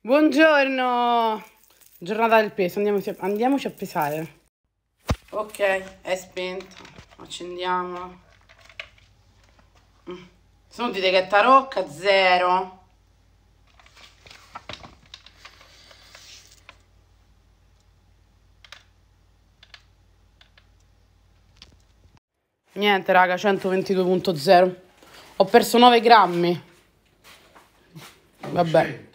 Buongiorno! Giornata del peso, andiamoci a, andiamoci a pesare. Ok, è spento. Accendiamo. Mm. Sono dite che Rocca, zero. Niente raga, 122.0. Ho perso 9 grammi. Vabbè.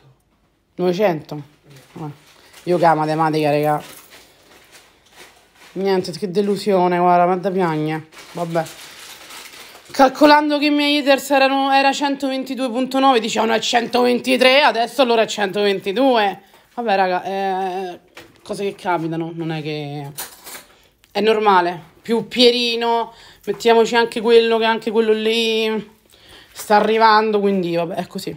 900? Ah. Io che la matematica, raga. Niente, che delusione, guarda, ma da piagne. Vabbè. Calcolando che i miei haters erano, era 122.9, dicevano è 123, adesso allora è 122. Vabbè, raga, eh, cose che capitano, non è che... È normale. Più Pierino, mettiamoci anche quello che anche quello lì sta arrivando, quindi vabbè, è così.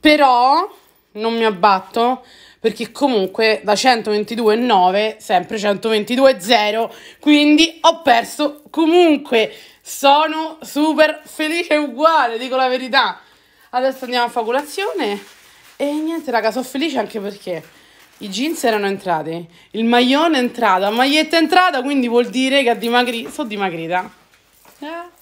Però non mi abbatto perché comunque da 122,9 sempre 122,0 quindi ho perso comunque sono super felice uguale dico la verità adesso andiamo a fare colazione e niente raga sono felice anche perché i jeans erano entrati il maglione è entrato la maglietta è entrata quindi vuol dire che a dimagri sono dimagrita eh.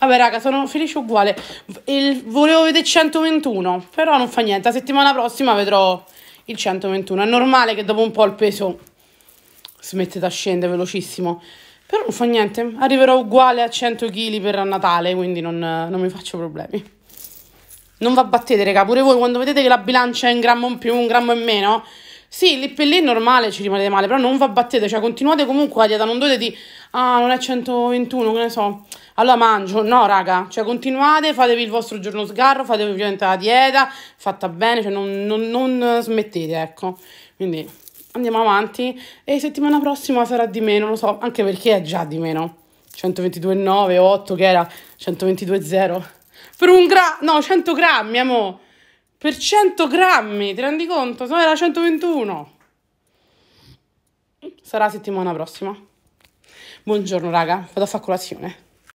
Vabbè, raga, sono felice uguale. Il, volevo vedere 121, però non fa niente. La settimana prossima vedrò il 121. È normale che dopo un po' il peso smette da scendere velocissimo. Però non fa niente, arriverò uguale a 100 kg per Natale, quindi non, non mi faccio problemi. Non vi abbattete, raga, pure voi quando vedete che la bilancia è un grammo in più, un grammo in meno, sì, lì per lì è normale, ci rimanete male, però non vi abbattete, cioè continuate comunque a dieta, non dovete di ah, non è 121, che ne so. Allora mangio, no raga, cioè continuate, fatevi il vostro giorno sgarro, fatevi ovviamente la dieta, fatta bene, cioè non, non, non smettete, ecco. Quindi andiamo avanti e settimana prossima sarà di meno, lo so, anche perché è già di meno. 122,9, 8 che era 122,0 per un gra... no, 100 grammi, amore. Per 100 grammi, ti rendi conto? Sono era 121. Sarà settimana prossima. Buongiorno raga, vado a fare colazione.